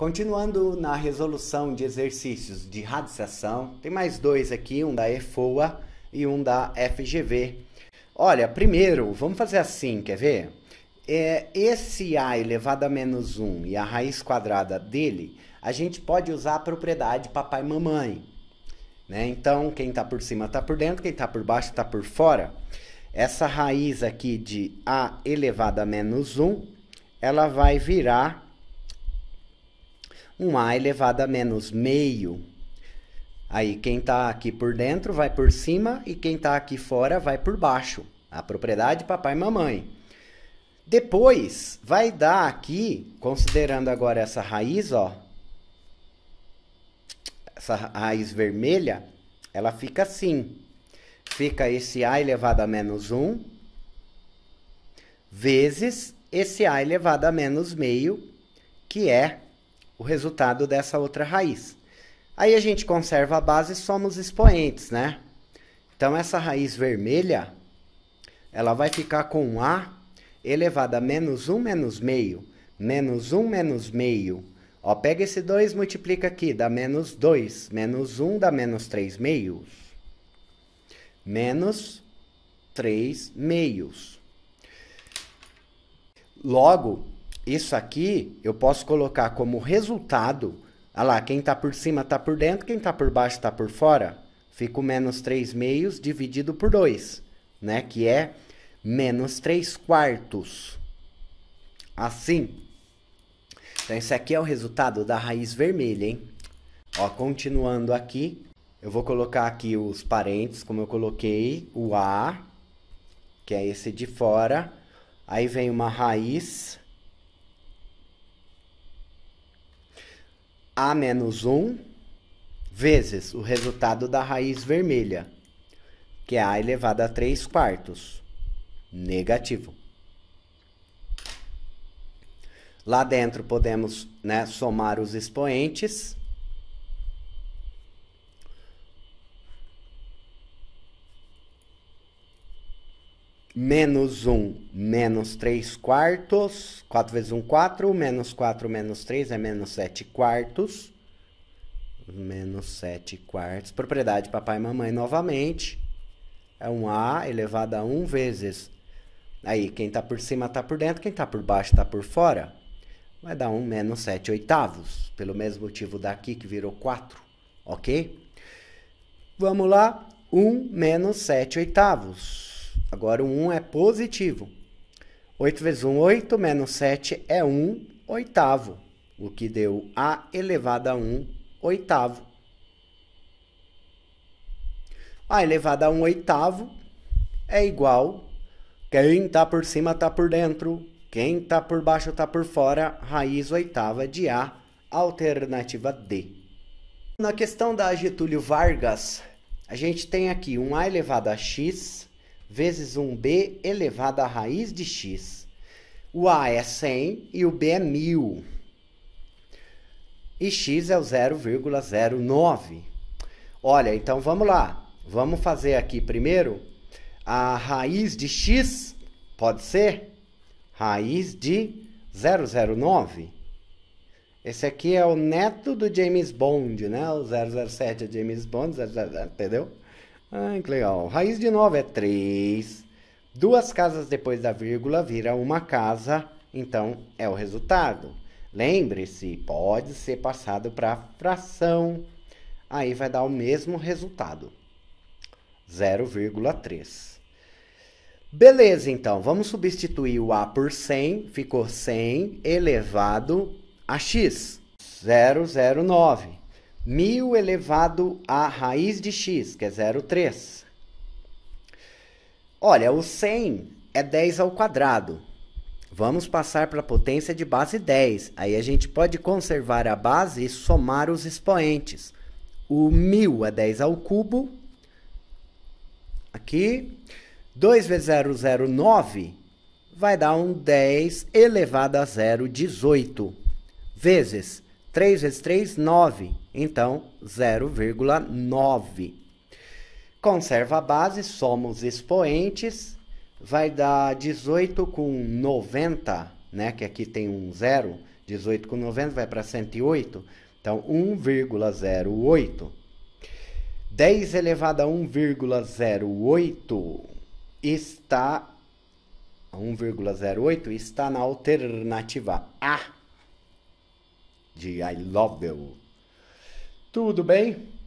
Continuando na resolução de exercícios de radiciação, tem mais dois aqui, um da EFOA e um da FGV. Olha, primeiro, vamos fazer assim, quer ver? É, esse a elevado a menos 1 e a raiz quadrada dele, a gente pode usar a propriedade papai e mamãe. Né? Então, quem está por cima está por dentro, quem está por baixo está por fora. Essa raiz aqui de a elevado a menos 1, ela vai virar um A elevado a menos meio. Aí quem está aqui por dentro vai por cima e quem está aqui fora vai por baixo. A propriedade papai e mamãe. Depois vai dar aqui, considerando agora essa raiz, ó, essa raiz vermelha, ela fica assim. Fica esse a elevado a menos 1 vezes esse a elevado a menos meio, que é o resultado dessa outra raiz. Aí a gente conserva a base e somos expoentes, né? Então essa raiz vermelha, ela vai ficar com A elevado a menos 1 menos meio, menos 1 menos meio. Ó, pega esse 2, multiplica aqui, dá menos 2, menos 1 dá menos 3 meios. Menos 3 meios. Logo, isso aqui eu posso colocar como resultado. Olha lá, quem está por cima está por dentro, quem está por baixo está por fora. Fico menos 3 meios dividido por 2, né? Que é menos 3 quartos. Assim. Então, esse aqui é o resultado da raiz vermelha, hein? Ó, continuando aqui, eu vou colocar aqui os parênteses como eu coloquei, o A, que é esse de fora. Aí vem uma raiz a menos 1 vezes o resultado da raiz vermelha, que é a elevado a 3 quartos, negativo. Lá dentro podemos né, somar os expoentes. menos 1, menos 3 quartos, 4 vezes 1, 4, menos 4, menos 3 é menos 7 quartos, menos 7 quartos, propriedade papai e mamãe novamente, é um A elevado a 1 vezes, aí quem está por cima está por dentro, quem está por baixo está por fora, vai dar 1 menos 7 oitavos, pelo mesmo motivo daqui que virou 4, ok? Vamos lá, 1 menos 7 oitavos. Agora o 1 é positivo. 8 vezes 1, 8, menos 7 é 1 oitavo, o que deu a elevado a 1 oitavo. A elevado a 1 oitavo é igual quem está por cima está por dentro, quem está por baixo está por fora, raiz oitava de A, alternativa D. Na questão da Getúlio Vargas, a gente tem aqui um A elevado a X vezes 1 b elevado à raiz de x. O a é 100 e o b é 1000. E x é o 0,09. Olha, então vamos lá. Vamos fazer aqui primeiro a raiz de x, pode ser? Raiz de 009. Esse aqui é o neto do James Bond, né? O 007 é James Bond, 007, entendeu? Ai, que legal. Raiz de 9 é 3. Duas casas depois da vírgula vira uma casa, então é o resultado. Lembre-se, pode ser passado para fração. Aí vai dar o mesmo resultado. 0,3. Beleza, então, vamos substituir o A por 100, ficou 100 elevado a x, 009 mil elevado à raiz de x, que é 0,3. Olha, o 100 é 10 ao quadrado. Vamos passar para a potência de base 10. Aí a gente pode conservar a base e somar os expoentes. O 1000 é 10 ao cubo. Aqui. 2 vezes 009 vai dar um 10 elevado a 0,18 vezes 3 vezes 3, 9. Então, 0,9. Conserva a base, somos expoentes. Vai dar 18 com 90, né? Que aqui tem um zero. 18 com 90 vai para 108. Então, 1,08. 10 elevado a 1,08 está 1,08 está na alternativa A de I Love You. Tudo bem?